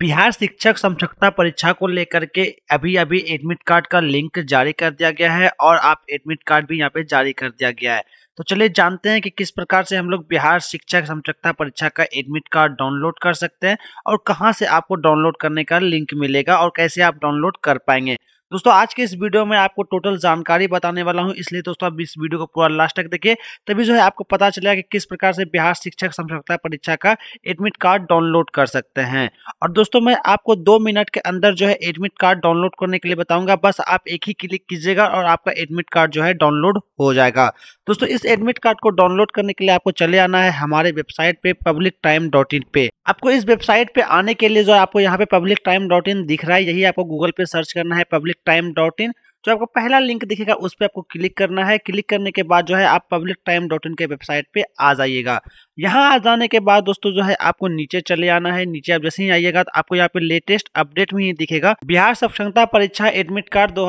बिहार शिक्षक साक्षरता परीक्षा को लेकर के अभी अभी एडमिट कार्ड का लिंक जारी कर दिया गया है और आप एडमिट कार्ड भी यहाँ पे जारी कर दिया गया है तो चलिए जानते हैं कि किस प्रकार से हम लोग बिहार शिक्षक साक्षरता परीक्षा का एडमिट कार्ड डाउनलोड कर सकते हैं और कहाँ से आपको डाउनलोड करने का लिंक मिलेगा और कैसे आप डाउनलोड कर पाएंगे दोस्तों आज के इस वीडियो में आपको टोटल जानकारी बताने वाला हूँ इसलिए दोस्तों आप इस वीडियो को पूरा लास्ट तक देखिए तभी जो है आपको पता चलेगा कि किस प्रकार से बिहार शिक्षक समरसता परीक्षा का एडमिट कार्ड डाउनलोड कर सकते हैं और दोस्तों मैं आपको दो मिनट के अंदर जो है एडमिट कार्ड डाउनलोड करने के लिए बताऊंगा बस आप एक ही क्लिक कीजिएगा और आपका एडमिट कार्ड जो है डाउनलोड हो जाएगा दोस्तों इस एडमिट कार्ड को डाउनलोड करने के लिए आपको चले आना है हमारे वेबसाइट पे पब्लिक टाइम डॉट इन पे आपको इस वेबसाइट पे आने के लिए जो आपको यहाँ पे पब्लिक टाइम डॉट इन दिख रहा है यही आपको गूगल पे सर्च करना है पब्लिक टाइम डॉट इन जो आपको पहला लिंक दिखेगा उस पर आपको क्लिक करना है क्लिक करने के बाद जो है आप पब्लिक टाइम डॉट इन के वेबसाइट पे आ जाइएगा यहाँ आ जाने के बाद दोस्तों जो है आपको नीचे चले आना है नीचे आप जैसे ही आइएगा तो आपको यहाँ पे लेटेस्ट अपडेट में ही दिखेगा बिहार सक्षमता परीक्षा एडमिट कार्ड दो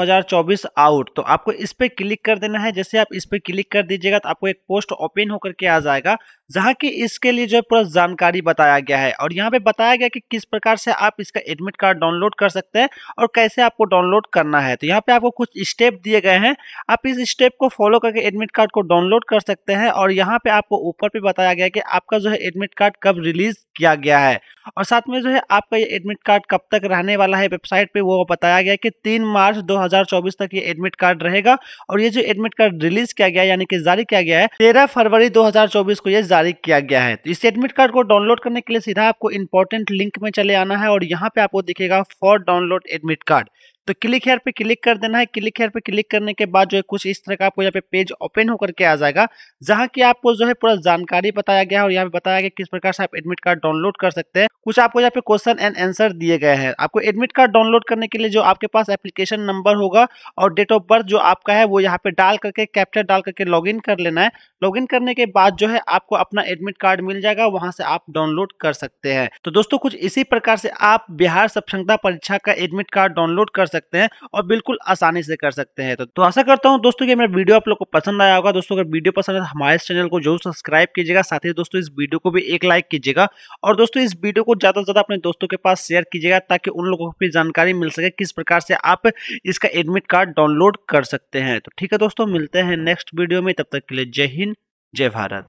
आउट तो आपको इस पर क्लिक कर देना है जैसे आप इस पर क्लिक कर दीजिएगा तो आपको एक पोस्ट ओपन होकर के आ जाएगा जहाँ की इसके लिए जो है पूरा जानकारी बताया गया है और यहाँ पे बताया गया कि किस प्रकार से आप इसका एडमिट कार्ड डाउनलोड कर सकते हैं और कैसे आपको डाउनलोड करना है तो यहाँ पे आपको कुछ स्टेप दिए गए हैं आप इस स्टेप को फॉलो करके एडमिट कार्ड को डाउनलोड कर सकते हैं और यहाँ पे आपको ऊपर पे बताया गया कि आपका जो है एडमिट कार्ड कब रिलीज किया गया है और साथ में जो है आपका ये एडमिट कार्ड कब तक रहने वाला है वेबसाइट पे वो बताया गया कि तीन मार्च 2024 तक ये एडमिट कार्ड रहेगा और ये जो एडमिट कार्ड रिलीज किया गया यानी कि जारी किया गया है तेरह फरवरी 2024 को ये जारी किया गया है तो इस एडमिट कार्ड को डाउनलोड करने के लिए सीधा आपको इंपॉर्टेंट लिंक में चले आना है और यहाँ पे आपको दिखेगा फॉर डाउनलोड एडमिट कार्ड तो क्लिक हेयर पे क्लिक कर देना है क्लिक हेयर पे क्लिक करने के बाद जो है कुछ इस तरह का आपको यहाँ पे पेज ओपन होकर के आ जाएगा जहाँ की आपको जो है पूरा जानकारी बताया गया है और यहाँ पे बताया गया किस प्रकार से आप एडमिट कार्ड डाउनलोड कर सकते हैं कुछ आपको यहाँ पे क्वेश्चन एंड आंसर दिए गए हैं आपको एडमिट कार्ड डाउनलोड करने के लिए जो आपके पास एप्लीकेशन नंबर होगा और डेट ऑफ बर्थ जो आपका है वो यहाँ पे डाल करके कैप्चर डाल करके लॉगिन कर लेना है लॉगिन करने के बाद जो है आपको अपना एडमिट कार्ड मिल जाएगा वहां से आप डाउनलोड कर सकते हैं तो दोस्तों कुछ इसी प्रकार से आप बिहार सक्षमता परीक्षा का एडमिट कार्ड डाउनलोड कर सकते हैं और बिल्कुल आसानी से कर सकते हैं तो, तो आशा करता हूँ दोस्तों की मेरा वीडियो आप लोग को पसंद आया होगा दोस्तों अगर वीडियो पसंद है तो हमारे चैनल को जरूर सब्सक्राइब कीजिएगा साथ ही दोस्तों इस वीडियो को भी एक लाइक कीजिएगा और दोस्तों इस वीडियो को ज़्यादा से ज़्यादा अपने दोस्तों के पास शेयर कीजिएगा ताकि उन लोगों को भी जानकारी मिल सके किस प्रकार से आप इसका एडमिट कार्ड डाउनलोड कर सकते हैं तो ठीक है दोस्तों मिलते हैं नेक्स्ट वीडियो में तब तक के लिए जय हिंद जय भारत